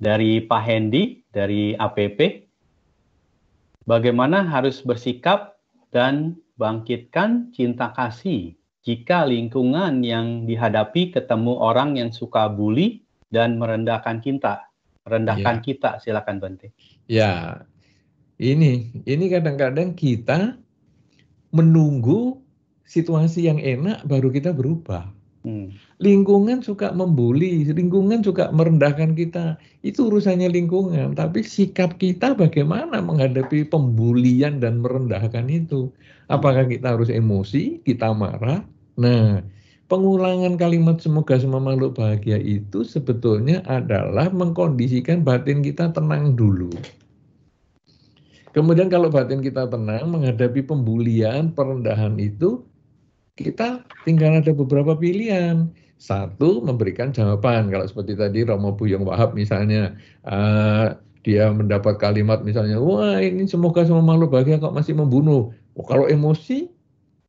dari Pak Hendy dari APP bagaimana harus bersikap dan bangkitkan cinta kasih jika lingkungan yang dihadapi ketemu orang yang suka bully dan merendahkan kita merendahkan ya. kita silakan Bante ya ini ini kadang-kadang kita menunggu situasi yang enak baru kita berubah Hmm. Lingkungan suka membuli, lingkungan suka merendahkan kita. Itu urusannya lingkungan, tapi sikap kita bagaimana menghadapi pembulian dan merendahkan itu? Apakah kita harus emosi, kita marah? Nah, pengulangan kalimat semoga semua makhluk bahagia itu sebetulnya adalah mengkondisikan batin kita tenang dulu. Kemudian kalau batin kita tenang menghadapi pembulian, perendahan itu, kita tinggal ada beberapa pilihan. Satu, memberikan jawaban. Kalau seperti tadi Romo Buyong Wahab misalnya, uh, dia mendapat kalimat misalnya, wah ini semoga semua makhluk bahagia kok masih membunuh. Oh, kalau emosi,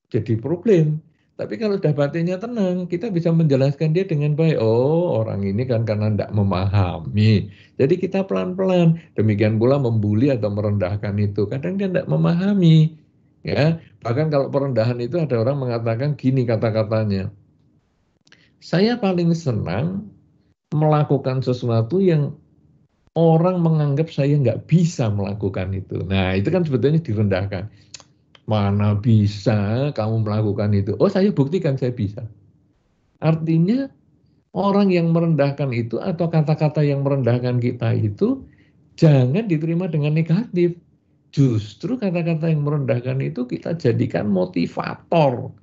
jadi problem. Tapi kalau sudah batinnya tenang, kita bisa menjelaskan dia dengan baik. Oh, orang ini kan karena tidak memahami. Jadi kita pelan-pelan. Demikian pula membuli atau merendahkan itu. Kadang dia tidak memahami. Ya, bahkan kalau perendahan itu ada orang mengatakan gini kata-katanya. Saya paling senang melakukan sesuatu yang orang menganggap saya nggak bisa melakukan itu. Nah, itu kan sebetulnya direndahkan. Mana bisa kamu melakukan itu? Oh, saya buktikan saya bisa. Artinya, orang yang merendahkan itu atau kata-kata yang merendahkan kita itu jangan diterima dengan negatif. Justru kata-kata yang merendahkan itu kita jadikan motivator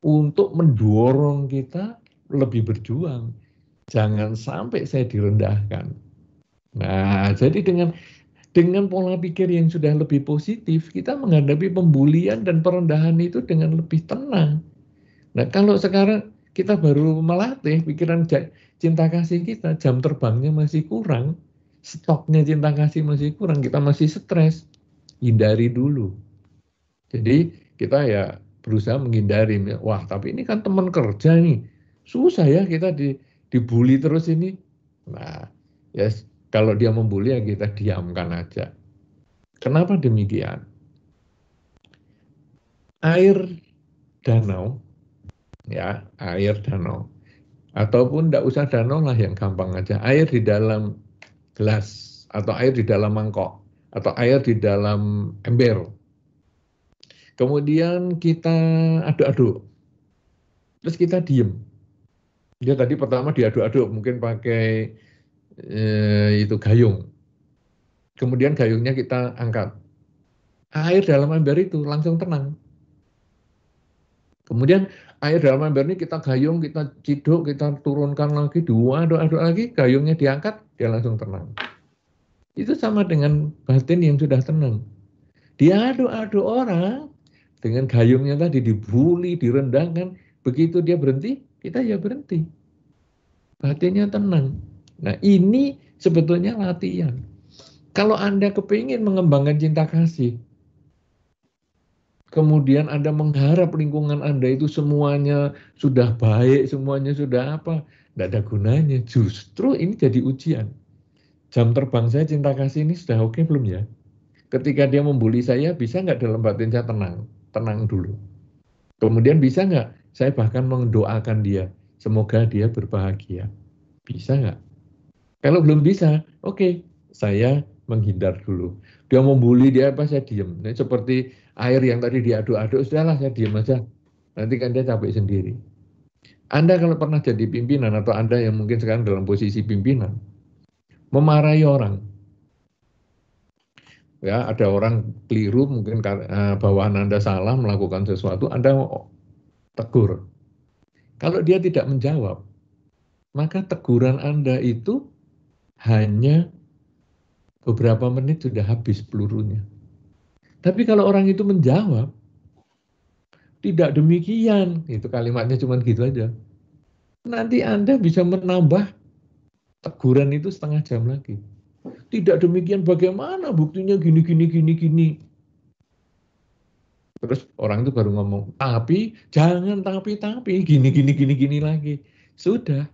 untuk mendorong kita lebih berjuang. Jangan sampai saya direndahkan. Nah, jadi dengan dengan pola pikir yang sudah lebih positif, kita menghadapi pembulian dan perendahan itu dengan lebih tenang. Nah, kalau sekarang kita baru melatih pikiran cinta kasih kita, jam terbangnya masih kurang, stoknya cinta kasih masih kurang, kita masih stres, hindari dulu. Jadi kita ya berusaha menghindari. Wah, tapi ini kan teman kerja nih, susah ya kita di, dibully terus ini. Nah, ya kalau dia membuli ya kita diamkan aja. Kenapa demikian? Air danau, ya air danau, ataupun tidak usah danau lah yang gampang aja. Air di dalam gelas atau air di dalam mangkok atau air di dalam ember. Kemudian kita aduk-aduk. Terus kita diem. Dia ya, tadi pertama diaduk-aduk mungkin pakai eh, itu gayung. Kemudian gayungnya kita angkat. Air dalam ember itu langsung tenang. Kemudian air dalam ember ini kita gayung, kita ciduk, kita turunkan lagi, dua doa doa lagi, gayungnya diangkat, dia langsung tenang. Itu sama dengan batin yang sudah tenang. Dia doa doa orang, dengan gayungnya tadi dibuli, direndangkan, begitu dia berhenti, kita ya berhenti. Batinnya tenang. Nah ini sebetulnya latihan. Kalau Anda kepingin mengembangkan cinta kasih, kemudian Anda mengharap lingkungan Anda itu semuanya sudah baik, semuanya sudah apa, tidak ada gunanya. Justru ini jadi ujian. Jam terbang saya cinta kasih ini sudah oke belum ya? Ketika dia membuli saya, bisa nggak dalam batin saya tenang? Tenang dulu. Kemudian bisa nggak? Saya bahkan mendoakan dia, semoga dia berbahagia. Bisa nggak? Kalau belum bisa, oke, okay, saya menghindar dulu. Dia membuli dia apa? Saya diem. Ini seperti air yang tadi diaduk-aduk, sudahlah saya diam aja. Nanti kan dia capek sendiri. Anda kalau pernah jadi pimpinan atau Anda yang mungkin sekarang dalam posisi pimpinan, memarahi orang. Ya, ada orang keliru, mungkin eh, bawaan Anda salah melakukan sesuatu, Anda tegur. Kalau dia tidak menjawab, maka teguran Anda itu hanya beberapa menit sudah habis pelurunya. Tapi kalau orang itu menjawab, tidak demikian, itu kalimatnya cuma gitu aja. Nanti Anda bisa menambah teguran itu setengah jam lagi. Tidak demikian bagaimana buktinya gini gini gini gini. Terus orang itu baru ngomong, tapi jangan tapi tapi gini gini gini gini lagi. Sudah.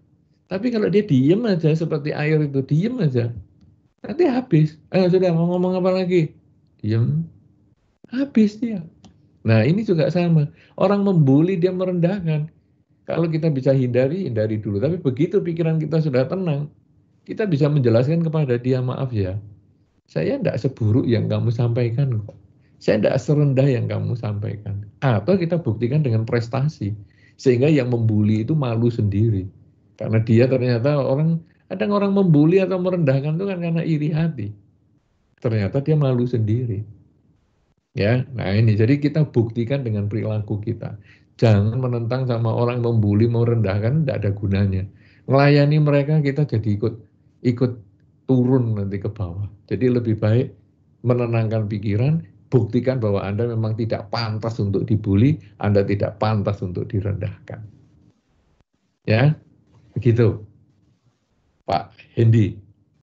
Tapi kalau dia diem aja seperti air itu diem aja, nanti habis. Eh sudah mau ngomong apa lagi? Diem, habis dia. Nah ini juga sama. Orang membuli dia merendahkan. Kalau kita bisa hindari, hindari dulu. Tapi begitu pikiran kita sudah tenang, kita bisa menjelaskan kepada dia, maaf ya, saya tidak seburuk yang kamu sampaikan kok. Saya tidak serendah yang kamu sampaikan. Atau kita buktikan dengan prestasi. Sehingga yang membuli itu malu sendiri. Karena dia ternyata orang, ada orang membuli atau merendahkan itu kan karena iri hati. Ternyata dia malu sendiri. Ya, nah ini jadi kita buktikan dengan perilaku kita. Jangan menentang sama orang membuli, merendahkan, tidak ada gunanya. Melayani mereka kita jadi ikut ikut turun nanti ke bawah. Jadi lebih baik menenangkan pikiran, buktikan bahwa Anda memang tidak pantas untuk dibully, Anda tidak pantas untuk direndahkan. Ya, begitu. Pak Hendi.